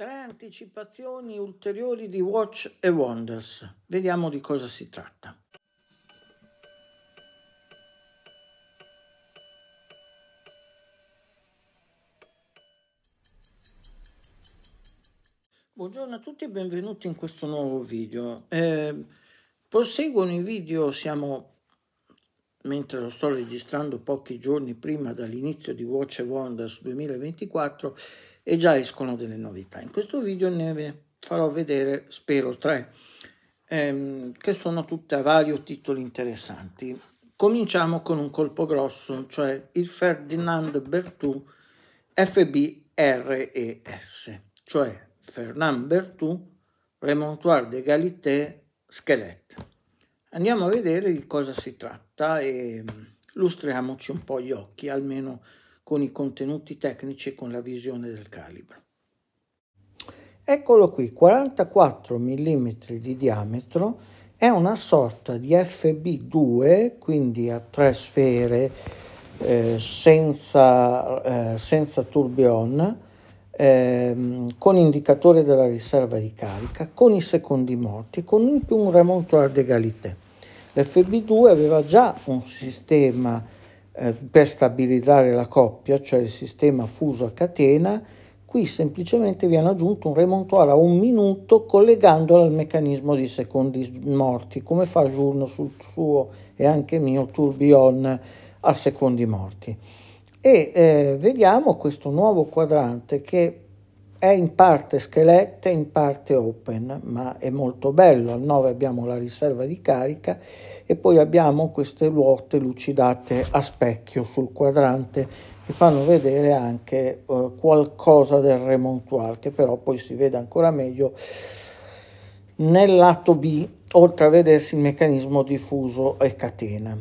Tre anticipazioni ulteriori di Watch e Wonders. Vediamo di cosa si tratta. Buongiorno a tutti e benvenuti in questo nuovo video. Eh, proseguono i video, siamo, mentre lo sto registrando pochi giorni prima dall'inizio di Watch Wonders 2024, e già escono delle novità. In questo video ne farò vedere, spero, tre, ehm, che sono tutte a vario titoli interessanti. Cominciamo con un colpo grosso, cioè il Ferdinand Bertù FBRES, cioè Fernand Bertù Remontoir de Galité Squelette. Andiamo a vedere di cosa si tratta e mm, lustriamoci un po' gli occhi, almeno con i contenuti tecnici e con la visione del calibro. Eccolo qui, 44 mm di diametro, è una sorta di FB2, quindi a tre sfere eh, senza, eh, senza tourbillon, Ehm, con indicatore della riserva di carica, con i secondi morti, con in più un remonto al degalité. L'FB2 aveva già un sistema eh, per stabilizzare la coppia, cioè il sistema fuso a catena, qui semplicemente viene aggiunto un remontuar a un minuto collegandolo al meccanismo di secondi morti, come fa Giurno sul suo e anche mio tourbillon a secondi morti. E eh, vediamo questo nuovo quadrante che è in parte schelette, in parte open, ma è molto bello. Al 9 abbiamo la riserva di carica e poi abbiamo queste ruote lucidate a specchio sul quadrante che fanno vedere anche eh, qualcosa del remontoir, che però poi si vede ancora meglio nel lato B, oltre a vedersi il meccanismo diffuso e catena.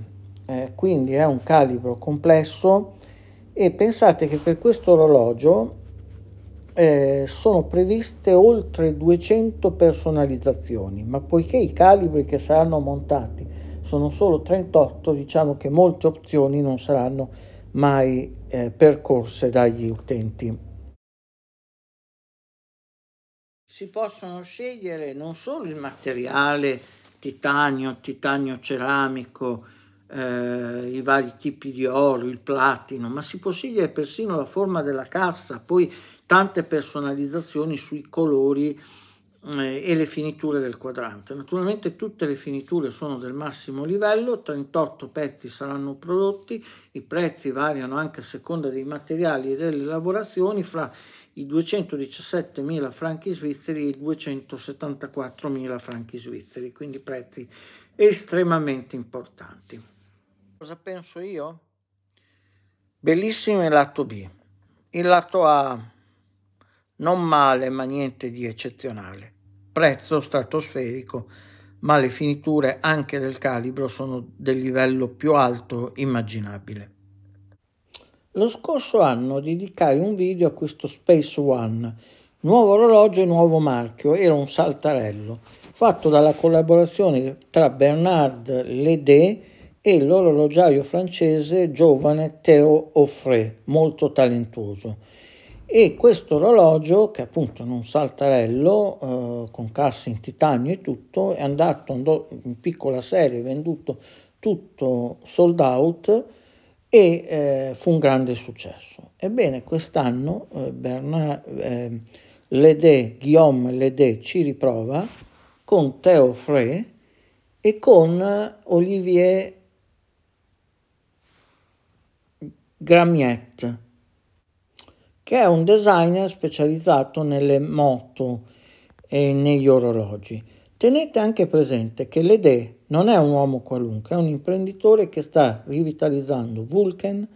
Eh, quindi è un calibro complesso e pensate che per questo orologio eh, sono previste oltre 200 personalizzazioni, ma poiché i calibri che saranno montati sono solo 38, diciamo che molte opzioni non saranno mai eh, percorse dagli utenti. Si possono scegliere non solo il materiale titanio, titanio ceramico, eh, i vari tipi di oro, il platino, ma si può scegliere persino la forma della cassa, poi tante personalizzazioni sui colori eh, e le finiture del quadrante. Naturalmente tutte le finiture sono del massimo livello, 38 pezzi saranno prodotti, i prezzi variano anche a seconda dei materiali e delle lavorazioni fra i 217.000 franchi svizzeri e i 274.000 franchi svizzeri, quindi prezzi estremamente importanti. Cosa penso io? Bellissimo il lato B. Il lato A non male ma niente di eccezionale. Prezzo stratosferico, ma le finiture anche del calibro sono del livello più alto immaginabile. Lo scorso anno dedicai un video a questo Space One, nuovo orologio e nuovo marchio, era un saltarello, fatto dalla collaborazione tra Bernard Ledé e l'orologiaio francese giovane Théo Offray, molto talentuoso e questo orologio che appunto non saltarello eh, con cassa in titanio e tutto è andato andò in piccola serie venduto tutto sold out e eh, fu un grande successo ebbene quest'anno eh, Bernard eh, Ledé, Guillaume Ledé ci riprova con Theo Frey e con Olivier Gramiette che è un designer specializzato nelle moto e negli orologi. Tenete anche presente che Lede non è un uomo qualunque, è un imprenditore che sta rivitalizzando Vulcan,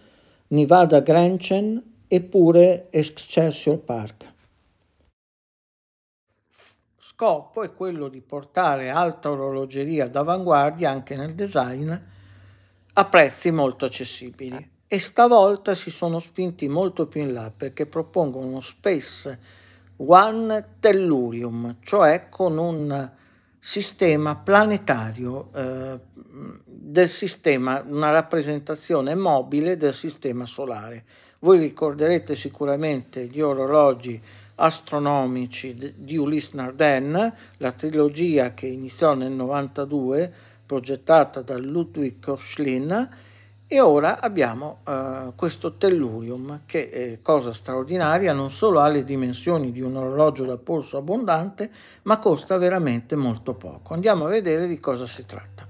Nevada Granchen e pure Excelsior Park. Scopo è quello di portare alta orologeria d'avanguardia anche nel design a prezzi molto accessibili e stavolta si sono spinti molto più in là perché propongono uno Space One Tellurium, cioè con un sistema planetario eh, del sistema, una rappresentazione mobile del sistema solare. Voi ricorderete sicuramente gli orologi astronomici di Ulysse Nardin, la trilogia che iniziò nel 92, progettata da Ludwig Schlin, e ora abbiamo eh, questo tellurium che, è eh, cosa straordinaria, non solo ha le dimensioni di un orologio da polso abbondante, ma costa veramente molto poco. Andiamo a vedere di cosa si tratta.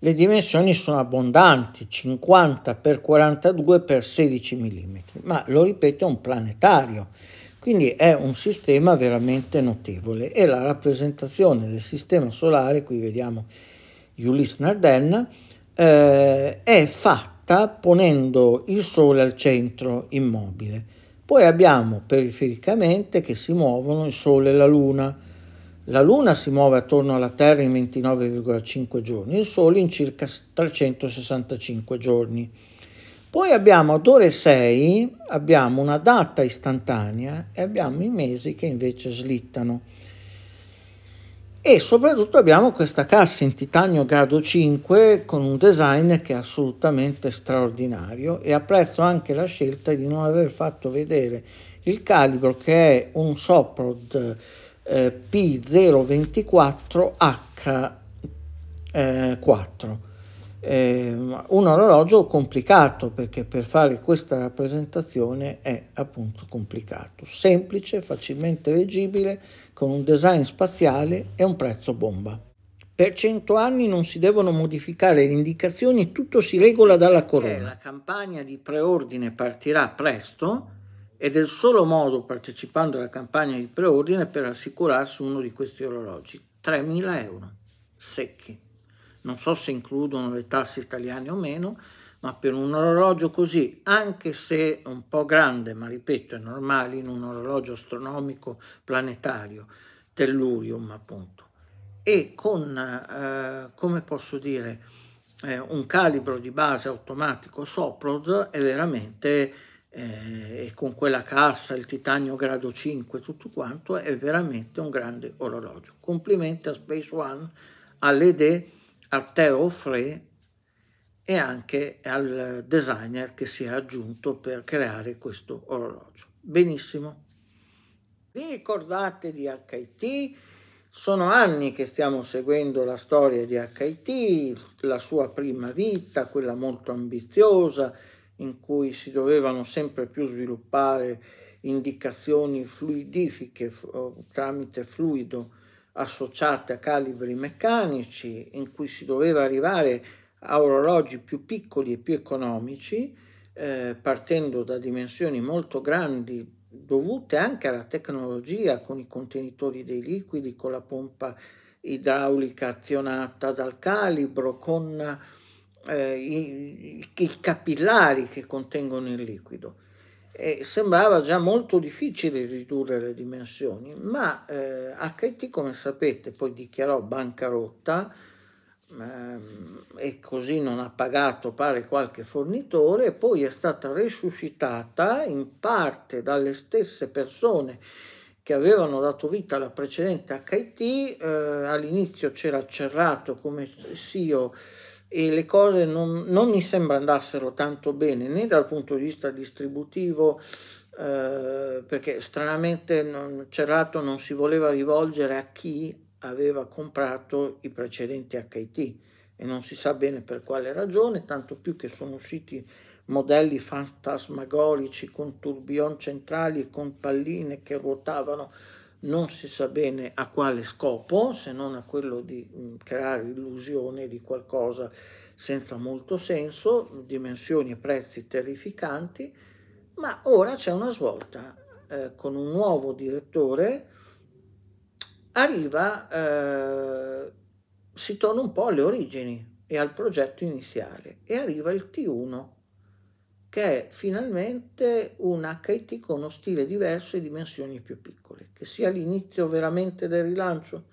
Le dimensioni sono abbondanti, 50 x 42 x 16 mm, ma lo ripeto è un planetario, quindi è un sistema veramente notevole e la rappresentazione del sistema solare, qui vediamo Ulysse Nardenne, eh, è fatta ponendo il Sole al centro immobile. Poi abbiamo perifericamente che si muovono il Sole e la Luna. La Luna si muove attorno alla Terra in 29,5 giorni, il Sole in circa 365 giorni. Poi abbiamo ad ore 6 abbiamo una data istantanea e abbiamo i mesi che invece slittano e soprattutto abbiamo questa cassa in titanio grado 5 con un design che è assolutamente straordinario e apprezzo anche la scelta di non aver fatto vedere il calibro che è un Soprod eh, P024H4 eh, un orologio complicato perché per fare questa rappresentazione è appunto complicato, semplice, facilmente leggibile, con un design spaziale e un prezzo bomba. Per cento anni non si devono modificare le indicazioni, tutto si regola dalla corona. La campagna di preordine partirà presto ed è il solo modo partecipando alla campagna di preordine per assicurarsi uno di questi orologi. 3.000 euro secchi non so se includono le tasse italiane o meno, ma per un orologio così, anche se un po' grande, ma ripeto, è normale in un orologio astronomico planetario, tellurium appunto, e con, eh, come posso dire, eh, un calibro di base automatico Soproz è veramente, eh, e con quella cassa, il titanio grado 5, tutto quanto, è veramente un grande orologio. Complimenti a Space One, alle idee, Arteo Free e anche al designer che si è aggiunto per creare questo orologio. Benissimo. Vi ricordate di HIT? Sono anni che stiamo seguendo la storia di HIT, la sua prima vita, quella molto ambiziosa, in cui si dovevano sempre più sviluppare indicazioni fluidifiche tramite fluido associate a calibri meccanici in cui si doveva arrivare a orologi più piccoli e più economici, eh, partendo da dimensioni molto grandi dovute anche alla tecnologia con i contenitori dei liquidi, con la pompa idraulica azionata dal calibro, con eh, i, i capillari che contengono il liquido e sembrava già molto difficile ridurre le dimensioni, ma eh, HT, come sapete, poi dichiarò bancarotta ehm, e così non ha pagato pare qualche fornitore, poi è stata resuscitata in parte dalle stesse persone che avevano dato vita alla precedente HT, eh, all'inizio c'era Cerrato come CEO e le cose non, non mi sembra andassero tanto bene né dal punto di vista distributivo eh, perché stranamente non, Cerato non si voleva rivolgere a chi aveva comprato i precedenti HIT e non si sa bene per quale ragione, tanto più che sono usciti modelli fantasmagorici con tourbillon centrali e con palline che ruotavano non si sa bene a quale scopo, se non a quello di mm, creare illusione di qualcosa senza molto senso, dimensioni e prezzi terrificanti, ma ora c'è una svolta. Eh, con un nuovo direttore arriva, eh, si torna un po' alle origini e al progetto iniziale e arriva il T1 che è finalmente un HIT con uno stile diverso e dimensioni più piccole, che sia l'inizio veramente del rilancio.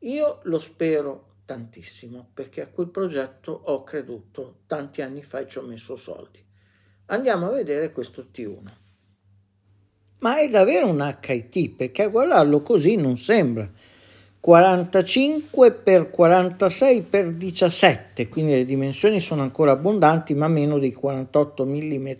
Io lo spero tantissimo perché a quel progetto ho creduto tanti anni fa e ci ho messo soldi. Andiamo a vedere questo T1. Ma è davvero un HIT perché a guardarlo così non sembra. 45 x 46 x 17, quindi le dimensioni sono ancora abbondanti ma meno dei 48 mm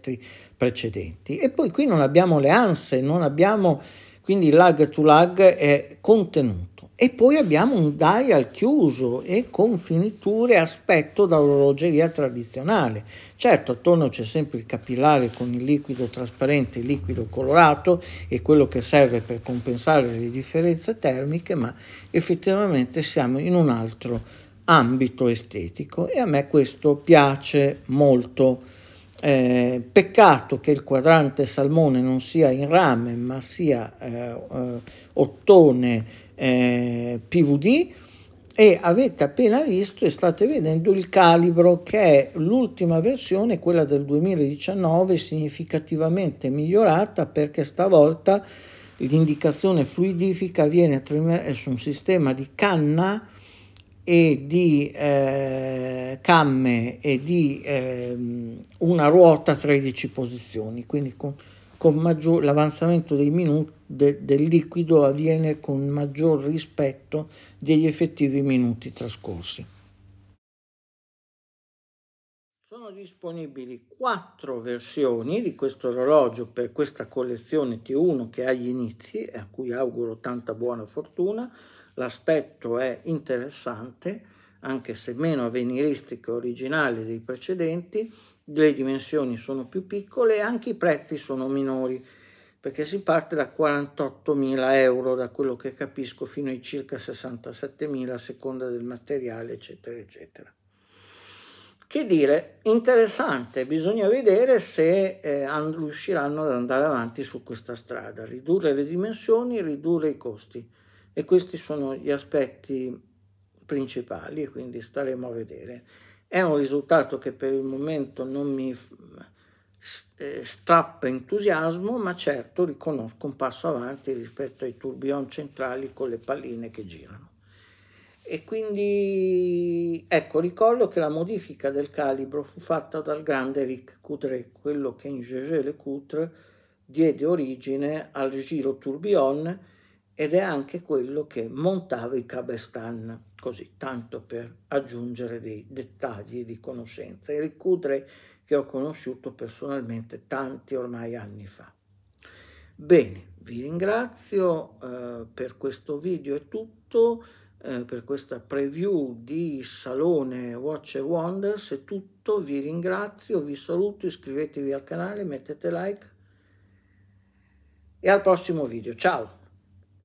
precedenti. E poi qui non abbiamo le anse, non abbiamo, quindi lag to lag è contenuto. E poi abbiamo un dial chiuso e con finiture aspetto da orologeria tradizionale. Certo, attorno c'è sempre il capillare con il liquido trasparente, il liquido colorato e quello che serve per compensare le differenze termiche, ma effettivamente siamo in un altro ambito estetico e a me questo piace molto. Eh, peccato che il quadrante salmone non sia in rame, ma sia eh, eh ottone eh, PVD e avete appena visto e state vedendo il calibro che è l'ultima versione, quella del 2019, significativamente migliorata perché stavolta l'indicazione fluidifica viene su un sistema di canna e di eh, camme e di eh, una ruota 13 posizioni, quindi con con maggior, l'avanzamento dei minuti de, del liquido avviene con maggior rispetto degli effettivi minuti trascorsi. Sono disponibili quattro versioni di questo orologio per questa collezione T1 che ha gli inizi e a cui auguro tanta buona fortuna. L'aspetto è interessante, anche se meno avveniristico e originale dei precedenti le dimensioni sono più piccole e anche i prezzi sono minori perché si parte da 48.000 euro da quello che capisco fino ai circa 67.000 a seconda del materiale eccetera eccetera che dire interessante bisogna vedere se eh, riusciranno ad andare avanti su questa strada ridurre le dimensioni ridurre i costi e questi sono gli aspetti principali quindi staremo a vedere è un risultato che per il momento non mi eh, strappa entusiasmo, ma certo riconosco un passo avanti rispetto ai tourbillon centrali con le palline che girano. E quindi ecco, ricordo che la modifica del calibro fu fatta dal grande Ric Coudray, quello che in Gégé-le-Coutre diede origine al giro tourbillon ed è anche quello che montava i cabestan così tanto per aggiungere dei dettagli di conoscenza. Eric Cudre che ho conosciuto personalmente tanti ormai anni fa. Bene, vi ringrazio eh, per questo video, è tutto, eh, per questa preview di Salone Watch Wonders, è tutto, vi ringrazio, vi saluto, iscrivetevi al canale, mettete like e al prossimo video, ciao!